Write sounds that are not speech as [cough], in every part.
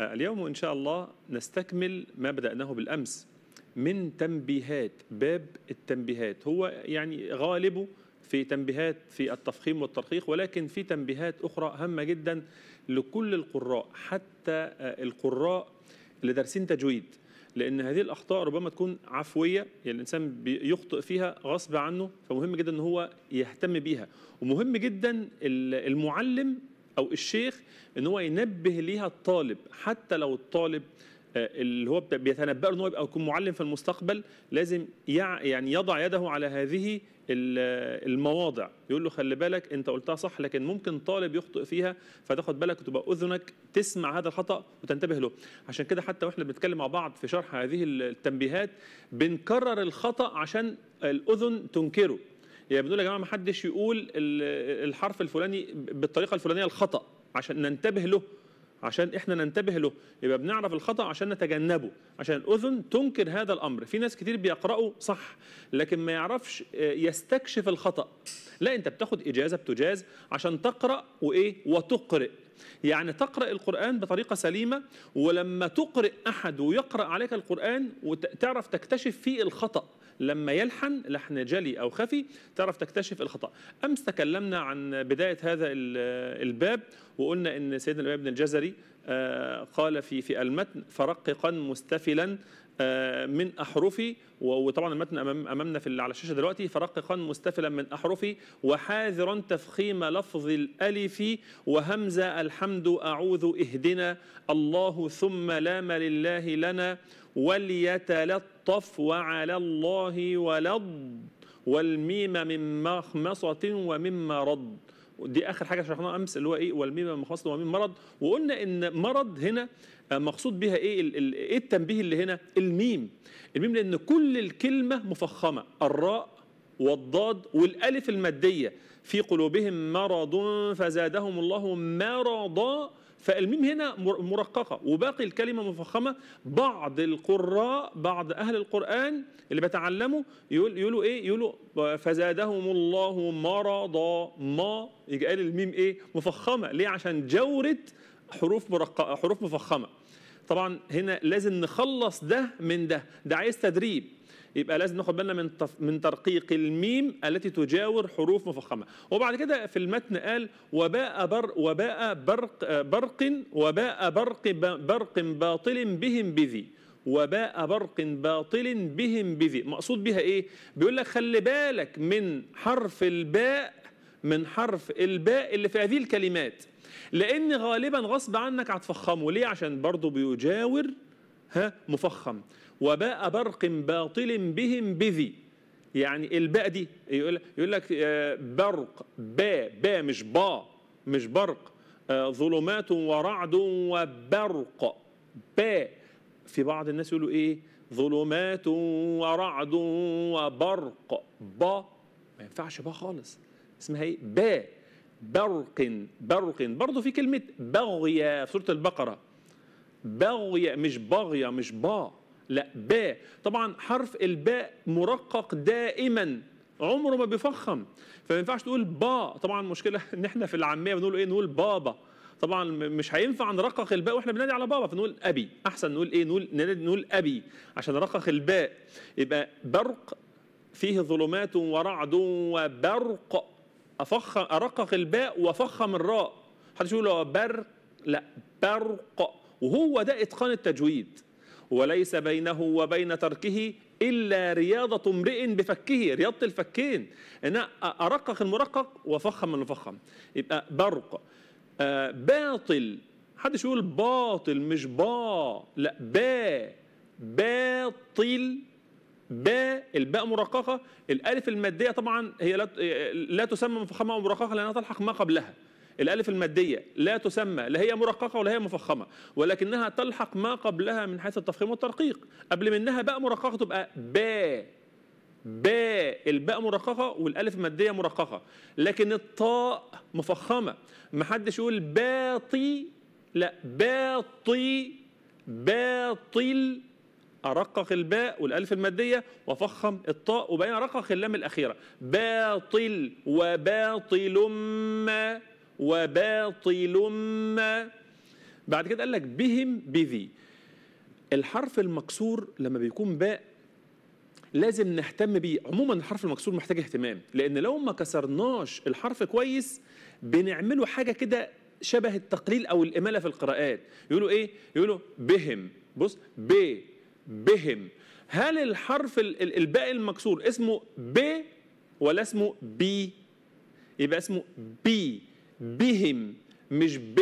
آه، اليوم إن شاء الله نستكمل ما بدأناه بالأمس من تنبيهات باب التنبيهات هو يعني غالبه في تنبيهات في التفخيم والترقيق ولكن في تنبيهات أخرى هامة جدا لكل القراء حتى آه، القراء اللي دارسين تجويد لأن هذه الأخطاء ربما تكون عفوية يعني الإنسان بيخطئ فيها غصب عنه فمهم جدا أن هو يهتم بيها ومهم جدا المعلم او الشيخ ان هو ينبه ليها الطالب حتى لو الطالب آه، اللي هو بيتنبأ ان هو يبقى يكون معلم في المستقبل لازم يعني يضع يده على هذه المواضع يقول له خلي بالك انت قلتها صح لكن ممكن طالب يخطئ فيها فتاخد بالك وتبقى اذنك تسمع هذا الخطا وتنتبه له عشان كده حتى واحنا بنتكلم مع بعض في شرح هذه التنبيهات بنكرر الخطا عشان الاذن تنكره يعني بنقول يا جماعه ما حدش يقول الحرف الفلاني بالطريقه الفلانيه الخطا عشان ننتبه له عشان احنا ننتبه له يبقى بنعرف الخطا عشان نتجنبه عشان الاذن تنكر هذا الامر في ناس كتير بيقراوا صح لكن ما يعرفش يستكشف الخطا لا انت بتاخد اجازه بتجاز عشان تقرا وايه وتقرئ يعني تقرأ القرآن بطريقة سليمة ولما تقرأ أحد ويقرأ عليك القرآن وتعرف تكتشف فيه الخطأ لما يلحن لحن جلي أو خفي تعرف تكتشف الخطأ أمس تكلمنا عن بداية هذا الباب وقلنا أن سيدنا الإمام ابن الجزري آه، قال في في المتن فرققا مستفلا آه، من احرفي وطبعا المتن امامنا في على الشاشه دلوقتي فرققا مستفلا من احرفي وحاذرا تفخيم لفظ الالف وهمزه الحمد اعوذ اهدنا الله ثم لام لله لنا وليتلطف وعلى الله ولض والميم من مخمصه ومما رض ودي اخر حاجه شرحناها امس اللي هو ايه والميمه مخاصه ومين مرض وقلنا ان مرض هنا آه، مقصود بها ايه ايه التنبيه اللي هنا الميم الميم لان كل الكلمه مفخمه الراء والضاد والالف الماديه في قلوبهم مرض فزادهم الله مرضا فالميم هنا مرققة وباقي الكلمة مفخمة بعض القراء بعض أهل القرآن اللي بتعلمه يقول يقولوا إيه يقولوا فزادهم الله مرضا ما يجي قال الميم إيه مفخمة ليه عشان جورت حروف مرققة حروف مفخمة طبعا هنا لازم نخلص ده من ده ده عايز تدريب يبقى لازم ناخد بالنا من من ترقيق الميم التي تجاور حروف مفخمه وبعد كده في المتن قال وباء بر وباء برق برق وباء برق برق باطل بهم بذي وباء برق باطل بهم بذي مقصود بها ايه بيقول لك خلي بالك من حرف الباء من حرف الباء اللي في هذه الكلمات لان غالبا غصب عنك هتفخمه ليه عشان برضه بيجاور ها مفخم وباء برق باطل بهم بذي يعني الباء دي يقول يقول لك آه، برق باء باء مش با مش برق آه، ظلمات ورعد وبرق باء في بعض الناس يقولوا ايه ظلمات ورعد وبرق با ما ينفعش با خالص اسمها ايه باء برق برق برضه في كلمه بغية في سوره البقره بغية مش بغية مش با لا باء طبعا حرف الباء مرقق دائما عمره ما بيفخم فما ينفعش تقول با طبعا المشكله [laughs] ان احنا في العاميه بنقول ايه نقول بابا طبعا مش هينفع نرقق الباء واحنا بننادي على بابا فنقول ابي احسن نقول ايه نقول نقول ابي عشان نرقق الباء يبقى برق فيه ظلمات ورعد وبرق أفخم أرقق الباء وافخم الراء حد يقول برق لا برق وهو ده إتقان التجويد وليس بينه وبين تركه إلا رياضة امرئ بفكه رياضة الفكين أنا أرقق المرقق وافخم المفخم يبقى برق آه باطل حد يقول باطل مش با لا با باطل باء الباء مرققه الالف الماديه طبعا هي لا لا تسمى مفخمه او مرققه لانها تلحق ما قبلها الالف الماديه لا تسمى لا هي مرققه ولا هي مفخمه ولكنها تلحق ما قبلها من حيث التفخيم والترقيق قبل منها باء مرققه تبقى باء باء الباء مرققه والالف الماديه مرققه لكن الطاء مفخمه ما حدش يقول باطي لا باطي باطل أرقق الباء والألف المادية وفخم الطاء وبعدين أرقق اللام الأخيرة باطل وباطل ما وباطل ما بعد كده قال لك بهم بذي الحرف المكسور لما بيكون باء لازم نهتم بيه عموما الحرف المكسور محتاج اهتمام لان لو ما كسرناش الحرف كويس بنعمله حاجه كده شبه التقليل او الاماله في القراءات يقولوا ايه يقولوا بهم بص ب بهم هل الحرف الباقي المكسور اسمه ب ولا اسمه بي يبقى اسمه بي بهم مش ب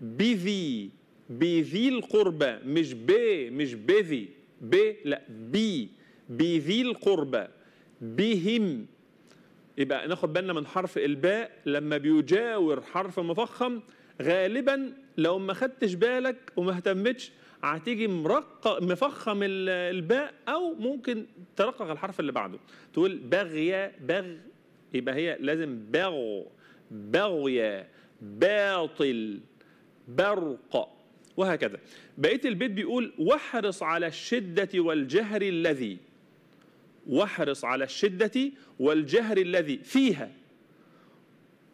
بذي بذي القربة مش ب مش بذي ب لا بي بذي القربة بهم يبقى ناخد بالنا من حرف الباء لما بيجاور حرف مفخم غالبا لو ما خدتش بالك وما اهتمتش هتيجي مرق مفخم الباء او ممكن ترقق الحرف اللي بعده تقول بغيا بغ يبقى هي لازم بغ بغيا باطل برق وهكذا بقيه البيت بيقول واحرص على الشده والجهر الذي واحرص على الشده والجهر الذي فيها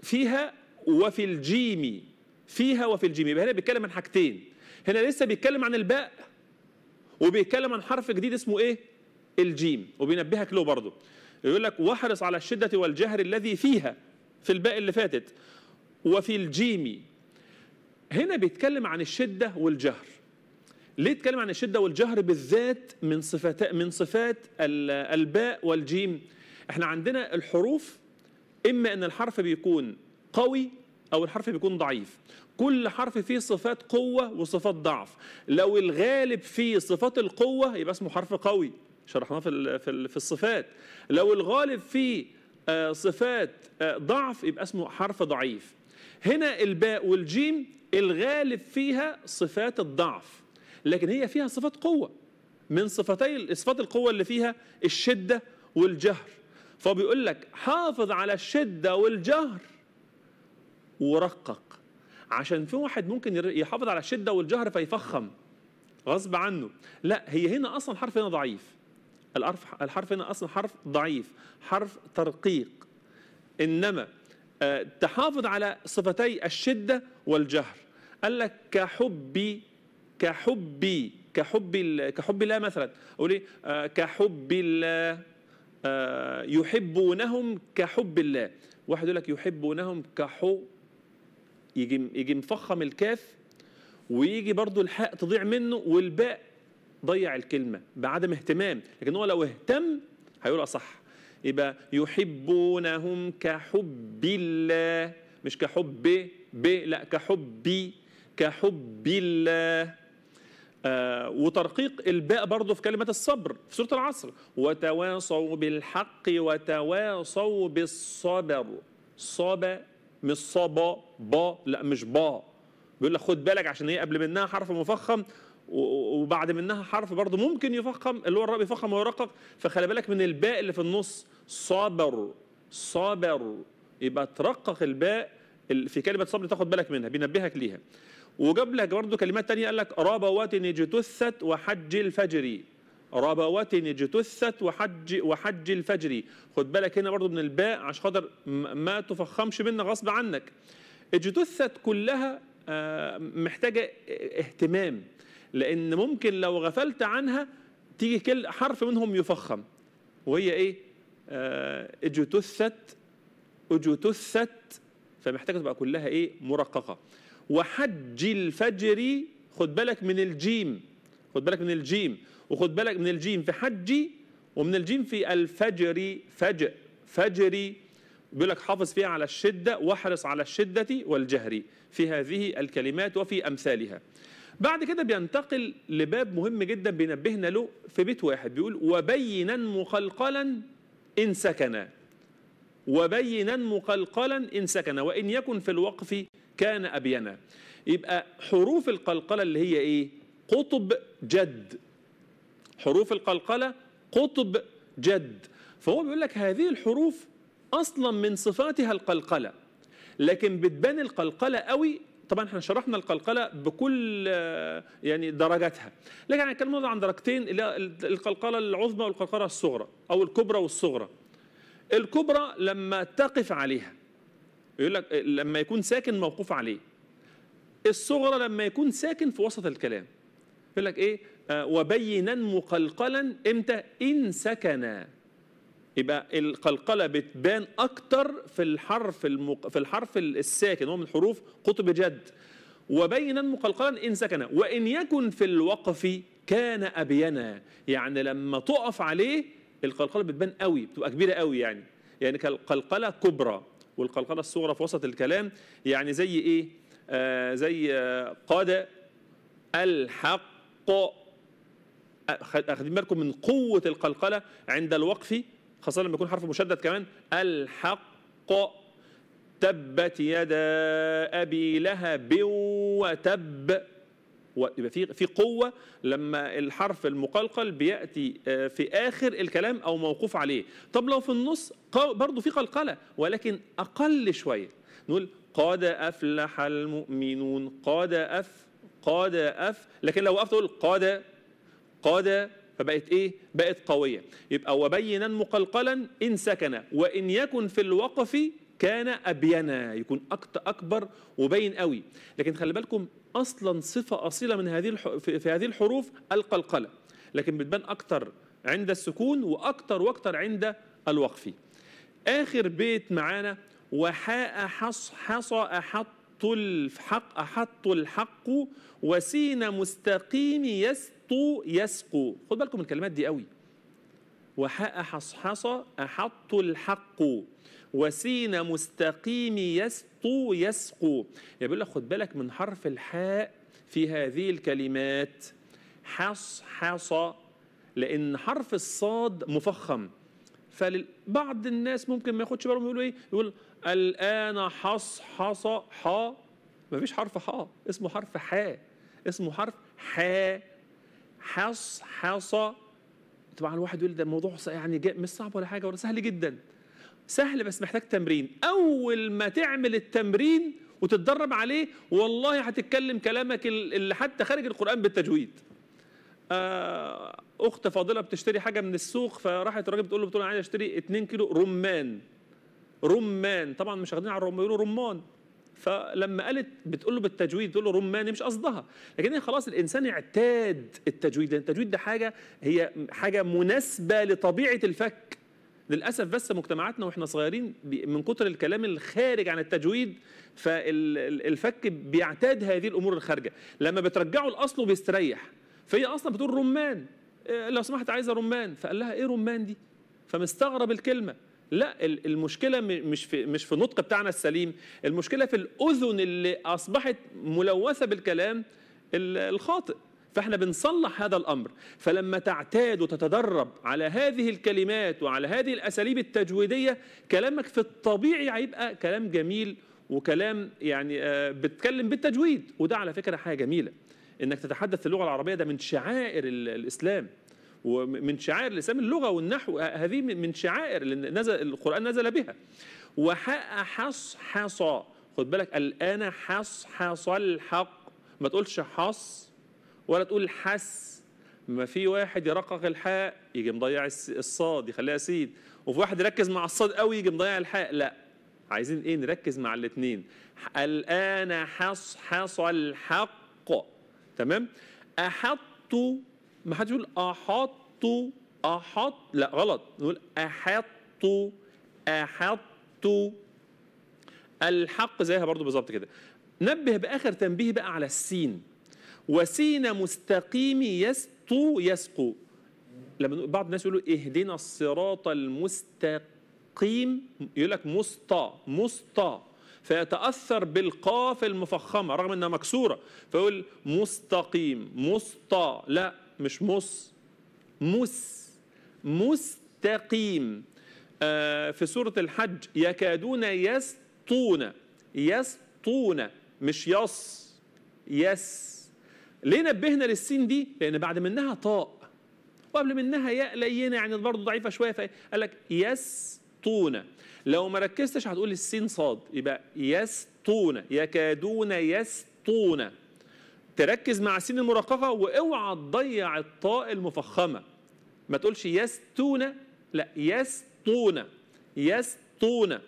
فيها وفي الجيم فيها وفي الجيم يبقى هنا بيتكلم عن حاجتين هنا لسه بيتكلم عن الباء وبيتكلم عن حرف جديد اسمه ايه الجيم وبينبهك له برضه يقول لك واحرص على الشدة والجهر الذي فيها في الباء اللي فاتت وفي الجيم هنا بيتكلم عن الشدة والجهر ليه اتكلم عن الشدة والجهر بالذات من صفات من صفات الباء والجيم احنا عندنا الحروف اما ان الحرف بيكون قوي أو الحرف بيكون ضعيف كل حرف فيه صفات قوة وصفات ضعف لو الغالب فيه صفات القوة يبقى اسمه حرف قوي شرحناه في في الصفات لو الغالب فيه آه، صفات آه، ضعف يبقى اسمه حرف ضعيف هنا الباء والجيم الغالب فيها صفات الضعف لكن هي فيها صفات قوة من صفتي صفات القوة اللي فيها الشدة والجهر فبيقول لك حافظ على الشدة والجهر ورقق عشان في واحد ممكن يحافظ على الشده والجهر فيفخم غصب عنه لا هي هنا اصلا حرف هنا ضعيف الحرف الحرف هنا اصلا حرف ضعيف حرف ترقيق انما آه، تحافظ على صفتي الشده والجهر قال لك كحبي كحبي كحب كحب الله مثلا اقول ايه كحب الله آه، يحبونهم كحب الله واحد يقول لك يحبونهم كحب يجي يجي مفخم الكاف ويجي برضو الحاء تضيع منه والباء ضيع الكلمه بعدم اهتمام لكن هو لو اهتم هيقولها صح يبقى يحبونهم كحب الله مش كحب ب لا كحبي كحب الله آه وترقيق الباء برضه في كلمة الصبر في سورة العصر وتواصوا بالحق وتواصوا بالصبر صبر مش صبا با لا مش با بيقول لك خد بالك عشان هي قبل منها حرف مفخم وبعد منها حرف برضه ممكن يفخم اللي هو الراء بيفخم ويرقق فخلي بالك من الباء اللي في النص صابر صابر يبقى ترقق الباء في كلمه صبر تاخد بالك منها بينبهك ليها وجاب لك برضه كلمات ثانيه قال لك رابوات اجتثت وحج الفجر ربوة اجتثت وحج وحج الفجر خد بالك هنا برضو من الباء عشان خاطر ما تفخمش منا غصب عنك اجتثت كلها آه، محتاجة اهتمام لأن ممكن لو غفلت عنها تيجي كل حرف منهم يفخم وهي إيه آه، اجتثت اجتثت فمحتاجة تبقى كلها إيه مرققة وحج الفجر خد بالك من الجيم خد بالك من الجيم وخد بالك من الجيم في حجي ومن الجيم في الفجر فجأ فجري بيقول لك حافظ فيها على الشدة واحرص على الشدة والجهر في هذه الكلمات وفي أمثالها بعد كده بينتقل لباب مهم جدا بينبهنا له في بيت واحد بيقول وبينا مقلقلا إن سكن وبينا مقلقلا إن سكن وإن يكن في الوقف كان أبينا يبقى حروف القلقلة اللي هي إيه قطب جد حروف القلقلة قطب جد فهو بيقول لك هذه الحروف أصلا من صفاتها القلقلة لكن بتبان القلقلة قوي طبعا احنا شرحنا القلقله بكل يعني درجاتها لكن احنا عن درجتين اللي القلقله العظمى والقلقله الصغرى او الكبرى والصغرى الكبرى لما تقف عليها يقول لك لما يكون ساكن موقوف عليه الصغرى لما يكون ساكن في وسط الكلام يقول لك ايه آه، وبينا مقلقلا امتى ان سكن يبقى القلقله بتبان اكتر في الحرف المق... في الحرف الساكن هو من حروف قطب جد وبينا مقلقلا ان سكن وان يكن في الوقف كان ابينا يعني لما تقف عليه القلقله بتبان قوي بتبقى كبيره قوي يعني يعني كالقلقله كبرى والقلقله الصغرى في وسط الكلام يعني زي ايه آه زي آه قاد الحق أخذين بالكم من قوة القلقلة عند الوقف خاصة لما يكون حرف مشدد كمان الحق تبت يدا أبي لهب وتب يبقى في في قوه لما الحرف المقلقل بياتي آه، في اخر الكلام او موقوف عليه طب لو في النص برضه في قلقله ولكن اقل شويه نقول قد افلح المؤمنون قد اف قد اف لكن لو وقفت تقول قد قاد فبقت ايه بقت قويه يبقى وبينا مقلقلا ان سكن وان يكن في الوقف كان ابينا يكون اكبر وبين قوي لكن خلي بالكم اصلا صفه اصيله من هذه في هذه الحروف القلقله لكن بتبان اكتر عند السكون واكتر واكتر عند الوقف اخر بيت معانا وحاء حص حص احط الحق احط الحق وسين مستقيم يست أحطوا يسقوا خد بالكم من الكلمات دي قوي وحصحص أحط الحق وسين مستقيم يسطو يسقو بيقول لك خد بالك من حرف الحاء في هذه الكلمات حصحص لأن حرف الصاد مفخم فبعض الناس ممكن ما ياخدش بالهم يقولوا ايه يقول الآن حص حا مفيش حرف حا اسمه حرف حا اسمه حرف حا حص حصى طبعا الواحد يقول ده الموضوع يعني مش صعب ولا حاجه ولا سهل جدا سهل بس محتاج تمرين اول ما تعمل التمرين وتتدرب عليه والله هتتكلم كلامك اللي حتى خارج القران بالتجويد آه، اخت فاضله بتشتري حاجه من السوق فراحت الراجل بتقول له بتقول انا عايز اشتري 2 كيلو رمان رمان طبعا مش واخدين على الرمان يقولوا رمان فلما قالت بتقول له بالتجويد بتقول له رماني مش قصدها لكن هي خلاص الانسان اعتاد التجويد لان التجويد ده حاجه هي حاجه مناسبه لطبيعه الفك للاسف بس مجتمعاتنا واحنا صغيرين من كتر الكلام الخارج عن التجويد فالفك بيعتاد هذه الامور الخارجه لما بترجعه لاصله بيستريح فهي اصلا بتقول رمان آه، لو سمحت عايزه رمان فقال لها ايه رمان دي فمستغرب الكلمه لا المشكله مش في مش في النطق بتاعنا السليم المشكله في الاذن اللي اصبحت ملوثه بالكلام الخاطئ فاحنا بنصلح هذا الامر فلما تعتاد وتتدرب على هذه الكلمات وعلى هذه الاساليب التجويديه كلامك في الطبيعي هيبقى كلام جميل وكلام يعني آه، بتكلم بالتجويد وده على فكره حاجه جميله انك تتحدث اللغه العربيه ده من شعائر الاسلام ومن شعائر الإسلام اللغة والنحو هذه من شعائر اللي نزل القرآن نزل بها حصى خد بالك الآن حصحص الحق ما تقولش حص ولا تقول حس ما في واحد يرقق الحاء يجي مضيع الصاد يخليها سيد وفي واحد يركز مع الصاد قوي يجي مضيع الحاء لا عايزين ايه نركز مع الاثنين الان حصحص الحق تمام احط ما حدش يقول احط احط لا غلط نقول احط احط الحق زيها برضو بالظبط كده نبه باخر تنبيه بقى على السين وسين مستقيم يسطو يسقو لما بعض الناس يقولوا اهدنا الصراط المستقيم يقول لك مسطى مسطى فيتأثر بالقاف المفخمة رغم أنها مكسورة فيقول مستقيم مسطى لا مش مص مس مستقيم آه، في سورة الحج يكادون يسطون يسطون مش يص يس ليه نبهنا للسين دي لأن بعد منها طاء وقبل منها ياء لينة يعني برضه ضعيفة شوية فقال لك يسطون لو ما ركزتش هتقول السين صاد يبقى يسطون يكادون يسطون تركز مع سين المرققة واوعى تضيع الطاء المفخمه ما تقولش يستون لا يسطون يسطون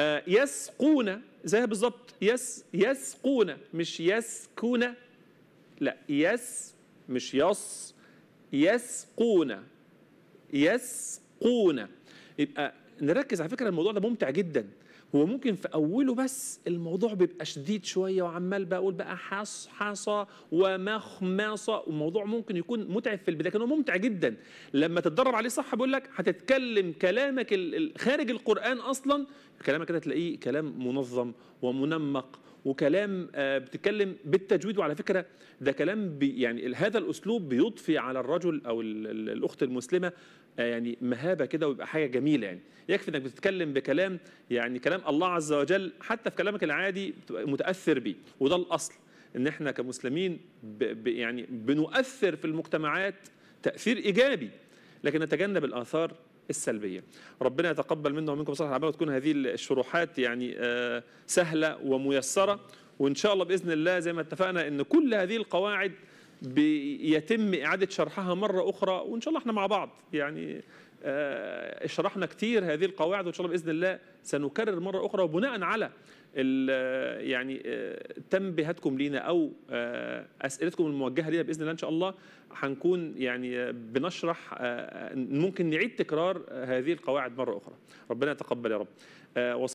آه يسقون زيها بالظبط يس يسقون مش يسكون لا يس مش يص يسقون يسقون يبقى نركز على فكره الموضوع ده ممتع جدا هو ممكن في اوله بس الموضوع بيبقى شديد شويه وعمال بقول بقى حص حصى ومخمصه وموضوع ممكن يكون متعب في البدايه لكن هو ممتع جدا لما تتدرب عليه صح بقول لك هتتكلم كلامك خارج القران اصلا كلامك كده تلاقيه كلام منظم ومنمق وكلام آه، بتتكلم بالتجويد وعلى فكره ده كلام يعني هذا الاسلوب بيضفي على الرجل او الاخت المسلمه آه، يعني مهابه كده ويبقى حاجه جميله يعني يكفي انك بتتكلم بكلام يعني كلام الله عز وجل حتى في كلامك العادي بتبقى متاثر بيه وده الاصل ان احنا كمسلمين ب ب يعني بنؤثر في المجتمعات تاثير ايجابي لكن نتجنب الاثار السلبيه ربنا يتقبل منا ومنكم صالح الاعمال وتكون هذه الشروحات يعني آه، سهله وميسره وان شاء الله باذن الله زي ما اتفقنا ان كل هذه القواعد بيتم إعادة شرحها مرة أخرى وإن شاء الله إحنا مع بعض يعني آه، شرحنا كتير هذه القواعد وإن شاء الله بإذن الله سنكرر مرة أخرى وبناء على يعني آه، تنبيهاتكم لينا أو آه، أسئلتكم الموجهة لينا بإذن الله إن شاء الله هنكون يعني بنشرح ممكن نعيد تكرار هذه القواعد مرة أخرى ربنا يتقبل يا رب